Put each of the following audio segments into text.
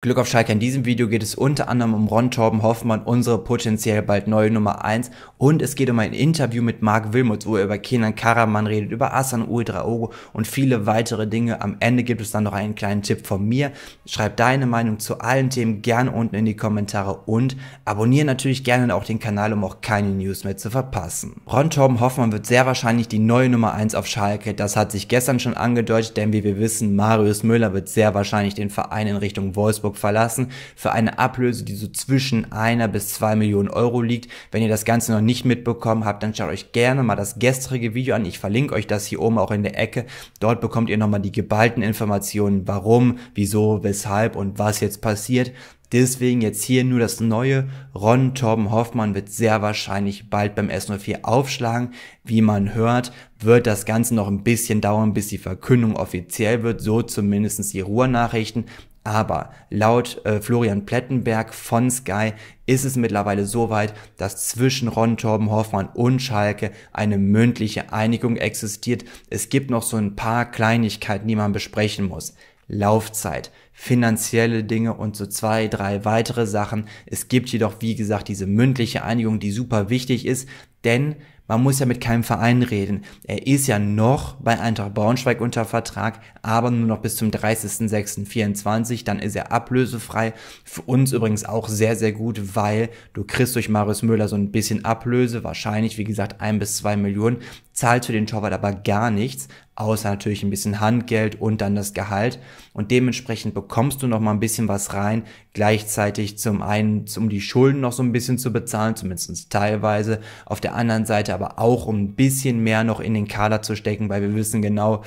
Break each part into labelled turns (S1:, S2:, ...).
S1: Glück auf Schalke. In diesem Video geht es unter anderem um Ron Torben Hoffmann, unsere potenziell bald neue Nummer 1. Und es geht um ein Interview mit Marc Wilmots, wo er über Kenan Karaman redet, über Asan Uedraogo und viele weitere Dinge. Am Ende gibt es dann noch einen kleinen Tipp von mir. Schreib deine Meinung zu allen Themen gerne unten in die Kommentare und abonniere natürlich gerne auch den Kanal, um auch keine News mehr zu verpassen. Ron Torben Hoffmann wird sehr wahrscheinlich die neue Nummer 1 auf Schalke. Das hat sich gestern schon angedeutet, denn wie wir wissen, Marius Müller wird sehr wahrscheinlich den Verein in Richtung Wolfsburg Wolfsburg verlassen für eine Ablöse, die so zwischen einer bis zwei Millionen Euro liegt. Wenn ihr das Ganze noch nicht mitbekommen habt, dann schaut euch gerne mal das gestrige Video an. Ich verlinke euch das hier oben auch in der Ecke. Dort bekommt ihr nochmal die geballten Informationen, warum, wieso, weshalb und was jetzt passiert. Deswegen jetzt hier nur das Neue. Ron Torben Hoffmann wird sehr wahrscheinlich bald beim S04 aufschlagen. Wie man hört, wird das Ganze noch ein bisschen dauern, bis die Verkündung offiziell wird. So zumindestens die Ruhrnachrichten. Aber laut äh, Florian Plettenberg von Sky ist es mittlerweile so weit, dass zwischen Ron Torben Hoffmann und Schalke eine mündliche Einigung existiert. Es gibt noch so ein paar Kleinigkeiten, die man besprechen muss. Laufzeit, finanzielle Dinge und so zwei, drei weitere Sachen. Es gibt jedoch, wie gesagt, diese mündliche Einigung, die super wichtig ist, denn man muss ja mit keinem Verein reden. Er ist ja noch bei Eintracht Braunschweig unter Vertrag, aber nur noch bis zum 30.06.24. Dann ist er ablösefrei. Für uns übrigens auch sehr, sehr gut, weil du kriegst durch Marius Müller so ein bisschen Ablöse. Wahrscheinlich, wie gesagt, ein bis zwei Millionen. Zahlst für den Torwart aber gar nichts, außer natürlich ein bisschen Handgeld und dann das Gehalt. Und dementsprechend bekommst du noch mal ein bisschen was rein. Gleichzeitig zum einen, um die Schulden noch so ein bisschen zu bezahlen, zumindest teilweise. Auf der anderen Seite aber auch, um ein bisschen mehr noch in den Kader zu stecken, weil wir wissen genau,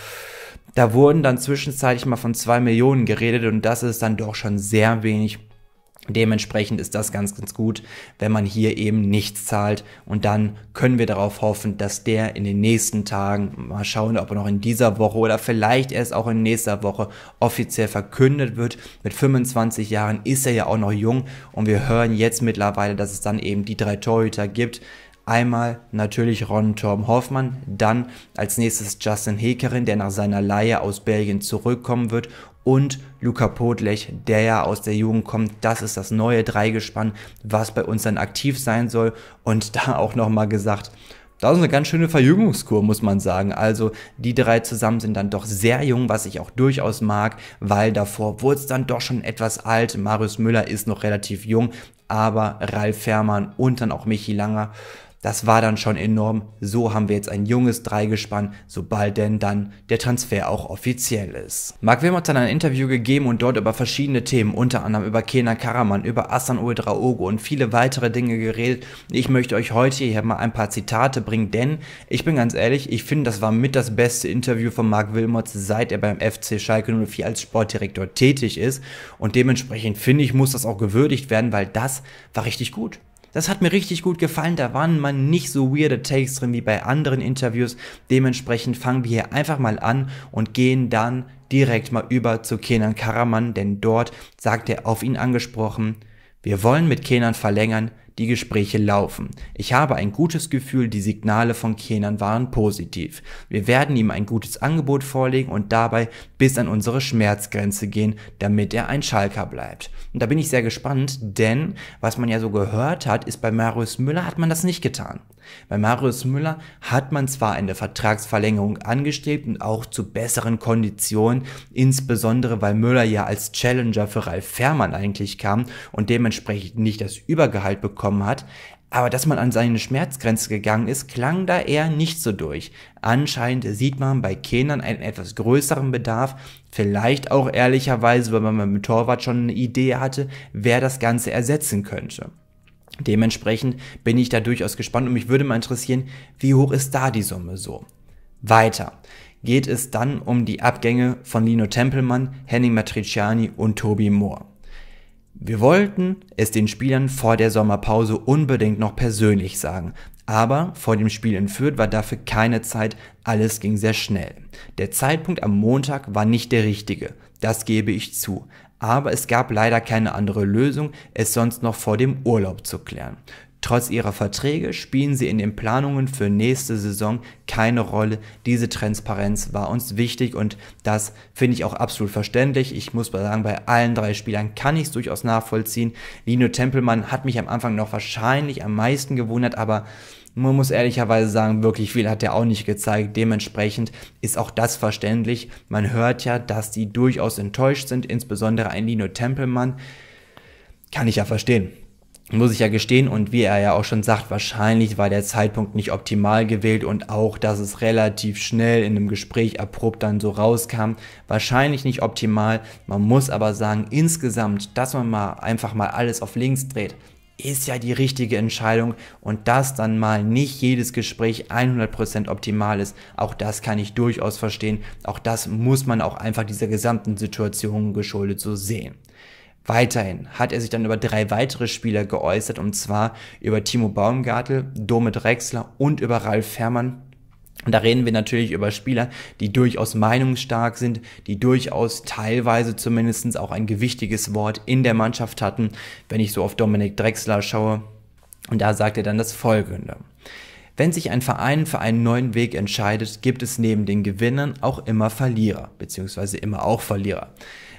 S1: da wurden dann zwischenzeitlich mal von zwei Millionen geredet und das ist dann doch schon sehr wenig. Dementsprechend ist das ganz, ganz gut, wenn man hier eben nichts zahlt. Und dann können wir darauf hoffen, dass der in den nächsten Tagen, mal schauen, ob er noch in dieser Woche oder vielleicht erst auch in nächster Woche offiziell verkündet wird. Mit 25 Jahren ist er ja auch noch jung und wir hören jetzt mittlerweile, dass es dann eben die drei Torhüter gibt. Einmal natürlich Ron Torm Hoffmann, dann als nächstes Justin Hekerin, der nach seiner Laie aus Belgien zurückkommen wird und Luca Podlech, der ja aus der Jugend kommt. Das ist das neue Dreigespann, was bei uns dann aktiv sein soll. Und da auch nochmal gesagt, das ist eine ganz schöne Verjüngungskur, muss man sagen. Also die drei zusammen sind dann doch sehr jung, was ich auch durchaus mag, weil davor wurde es dann doch schon etwas alt. Marius Müller ist noch relativ jung, aber Ralf Fährmann und dann auch Michi Langer, das war dann schon enorm. So haben wir jetzt ein junges Dreigespann, sobald denn dann der Transfer auch offiziell ist. Mark Wilm hat dann ein Interview gegeben und dort über verschiedene Themen, unter anderem über Kenan Karaman, über Asan Uedraogo und viele weitere Dinge geredet. Ich möchte euch heute hier mal ein paar Zitate bringen, denn ich bin ganz ehrlich, ich finde, das war mit das beste Interview von Mark Wilmots, seit er beim FC Schalke 04 als Sportdirektor tätig ist. Und dementsprechend finde ich, muss das auch gewürdigt werden, weil das war richtig gut. Das hat mir richtig gut gefallen. Da waren mal nicht so weirde Takes drin wie bei anderen Interviews. Dementsprechend fangen wir hier einfach mal an und gehen dann direkt mal über zu Kenan Karaman, denn dort sagt er auf ihn angesprochen, wir wollen mit Kenan verlängern, die Gespräche laufen. Ich habe ein gutes Gefühl, die Signale von Kenan waren positiv. Wir werden ihm ein gutes Angebot vorlegen und dabei bis an unsere Schmerzgrenze gehen, damit er ein Schalker bleibt. Und da bin ich sehr gespannt, denn was man ja so gehört hat, ist bei Marius Müller hat man das nicht getan. Bei Marius Müller hat man zwar eine Vertragsverlängerung angestrebt und auch zu besseren Konditionen, insbesondere weil Müller ja als Challenger für Ralf Fährmann eigentlich kam und dementsprechend nicht das Übergehalt bekommen bekommen hat, aber dass man an seine Schmerzgrenze gegangen ist, klang da eher nicht so durch. Anscheinend sieht man bei Kindern einen etwas größeren Bedarf, vielleicht auch ehrlicherweise, weil man mit dem Torwart schon eine Idee hatte, wer das Ganze ersetzen könnte. Dementsprechend bin ich da durchaus gespannt und mich würde mal interessieren, wie hoch ist da die Summe so? Weiter geht es dann um die Abgänge von Lino Tempelmann, Henning Matriciani und Tobi Moore. Wir wollten es den Spielern vor der Sommerpause unbedingt noch persönlich sagen, aber vor dem Spiel in Fürth war dafür keine Zeit, alles ging sehr schnell. Der Zeitpunkt am Montag war nicht der richtige, das gebe ich zu, aber es gab leider keine andere Lösung, es sonst noch vor dem Urlaub zu klären. Trotz ihrer Verträge spielen sie in den Planungen für nächste Saison keine Rolle. Diese Transparenz war uns wichtig und das finde ich auch absolut verständlich. Ich muss sagen, bei allen drei Spielern kann ich es durchaus nachvollziehen. Lino Tempelmann hat mich am Anfang noch wahrscheinlich am meisten gewundert, aber man muss ehrlicherweise sagen, wirklich viel hat er auch nicht gezeigt. Dementsprechend ist auch das verständlich. Man hört ja, dass die durchaus enttäuscht sind, insbesondere ein Lino Tempelmann. Kann ich ja verstehen muss ich ja gestehen. Und wie er ja auch schon sagt, wahrscheinlich war der Zeitpunkt nicht optimal gewählt und auch, dass es relativ schnell in einem Gespräch abrupt dann so rauskam, wahrscheinlich nicht optimal. Man muss aber sagen, insgesamt, dass man mal einfach mal alles auf links dreht, ist ja die richtige Entscheidung und dass dann mal nicht jedes Gespräch 100% optimal ist, auch das kann ich durchaus verstehen. Auch das muss man auch einfach dieser gesamten Situation geschuldet so sehen. Weiterhin hat er sich dann über drei weitere Spieler geäußert, und zwar über Timo Baumgartel, Dome Drexler und über Ralf Herrmann. Und da reden wir natürlich über Spieler, die durchaus meinungsstark sind, die durchaus teilweise zumindest auch ein gewichtiges Wort in der Mannschaft hatten, wenn ich so auf Dominik Drexler schaue. Und da sagt er dann das Folgende. Wenn sich ein Verein für einen neuen Weg entscheidet, gibt es neben den Gewinnern auch immer Verlierer, beziehungsweise immer auch Verlierer.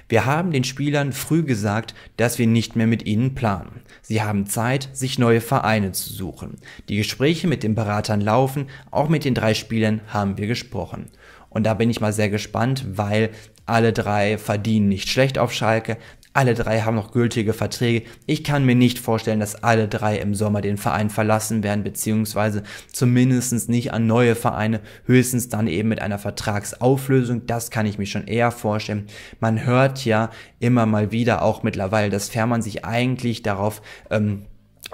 S1: Wir haben den Spielern früh gesagt, dass wir nicht mehr mit ihnen planen. Sie haben Zeit, sich neue Vereine zu suchen. Die Gespräche mit den Beratern laufen, auch mit den drei Spielern haben wir gesprochen. Und da bin ich mal sehr gespannt, weil alle drei verdienen nicht schlecht auf Schalke, alle drei haben noch gültige Verträge. Ich kann mir nicht vorstellen, dass alle drei im Sommer den Verein verlassen werden, beziehungsweise zumindest nicht an neue Vereine, höchstens dann eben mit einer Vertragsauflösung. Das kann ich mir schon eher vorstellen. Man hört ja immer mal wieder auch mittlerweile, dass Fährmann sich eigentlich darauf ähm,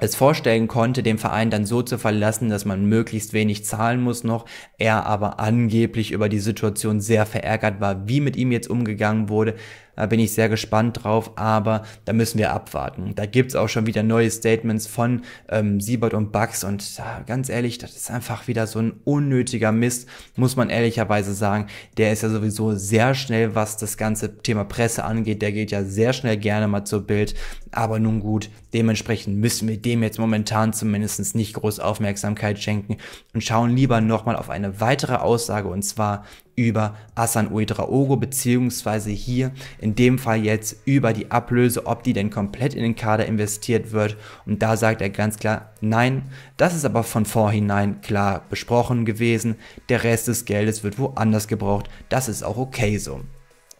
S1: es vorstellen konnte, den Verein dann so zu verlassen, dass man möglichst wenig zahlen muss noch, er aber angeblich über die Situation sehr verärgert war, wie mit ihm jetzt umgegangen wurde, da bin ich sehr gespannt drauf, aber da müssen wir abwarten. Da gibt es auch schon wieder neue Statements von ähm, Siebert und Bugs und ja, ganz ehrlich, das ist einfach wieder so ein unnötiger Mist, muss man ehrlicherweise sagen. Der ist ja sowieso sehr schnell, was das ganze Thema Presse angeht. Der geht ja sehr schnell gerne mal zur Bild. Aber nun gut, dementsprechend müssen wir dem jetzt momentan zumindest nicht groß Aufmerksamkeit schenken und schauen lieber nochmal auf eine weitere Aussage und zwar über Asan Uedraogo, beziehungsweise hier in in dem Fall jetzt über die Ablöse, ob die denn komplett in den Kader investiert wird. Und da sagt er ganz klar, nein, das ist aber von vorhinein klar besprochen gewesen. Der Rest des Geldes wird woanders gebraucht. Das ist auch okay so.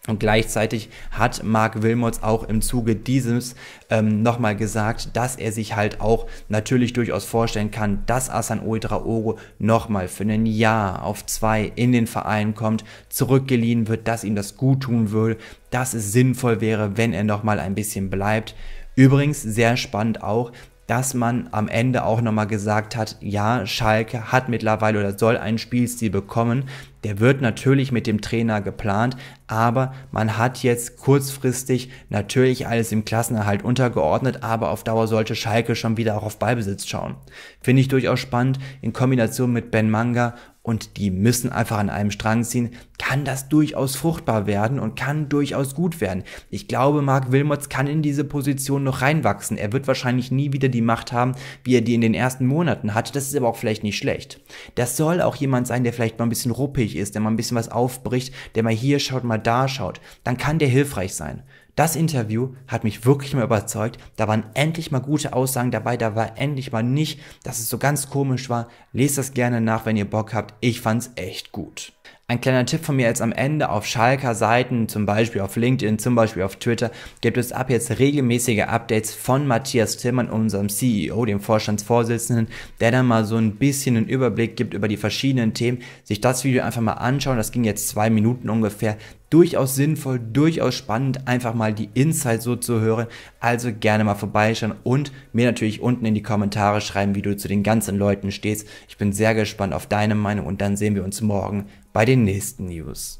S1: Und gleichzeitig hat Mark Wilmots auch im Zuge dieses ähm, nochmal gesagt, dass er sich halt auch natürlich durchaus vorstellen kann, dass Asan Ultra Oro nochmal für ein Jahr auf zwei in den Verein kommt, zurückgeliehen wird, dass ihm das gut tun würde, dass es sinnvoll wäre, wenn er nochmal ein bisschen bleibt. Übrigens sehr spannend auch, dass man am Ende auch nochmal gesagt hat, ja, Schalke hat mittlerweile oder soll einen Spielstil bekommen, der wird natürlich mit dem Trainer geplant, aber man hat jetzt kurzfristig natürlich alles im Klassenerhalt untergeordnet, aber auf Dauer sollte Schalke schon wieder auch auf Ballbesitz schauen. Finde ich durchaus spannend in Kombination mit Ben Manga und die müssen einfach an einem Strang ziehen, kann das durchaus fruchtbar werden und kann durchaus gut werden. Ich glaube, Mark Wilmots kann in diese Position noch reinwachsen. Er wird wahrscheinlich nie wieder die Macht haben, wie er die in den ersten Monaten hatte. Das ist aber auch vielleicht nicht schlecht. Das soll auch jemand sein, der vielleicht mal ein bisschen ruppig neugierig ist, der mal ein bisschen was aufbricht, der mal hier schaut, mal da schaut, dann kann der hilfreich sein. Das Interview hat mich wirklich mal überzeugt. Da waren endlich mal gute Aussagen dabei. Da war endlich mal nicht, dass es so ganz komisch war. Lest das gerne nach, wenn ihr Bock habt. Ich fand's echt gut. Ein kleiner Tipp von mir jetzt am Ende auf Schalker Seiten, zum Beispiel auf LinkedIn, zum Beispiel auf Twitter, gibt es ab jetzt regelmäßige Updates von Matthias Tillmann, unserem CEO, dem Vorstandsvorsitzenden, der dann mal so ein bisschen einen Überblick gibt über die verschiedenen Themen. Sich das Video einfach mal anschauen, das ging jetzt zwei Minuten ungefähr. Durchaus sinnvoll, durchaus spannend, einfach mal die Insights so zu hören. Also gerne mal vorbeischauen und mir natürlich unten in die Kommentare schreiben, wie du zu den ganzen Leuten stehst. Ich bin sehr gespannt auf deine Meinung und dann sehen wir uns morgen bei den nächsten News.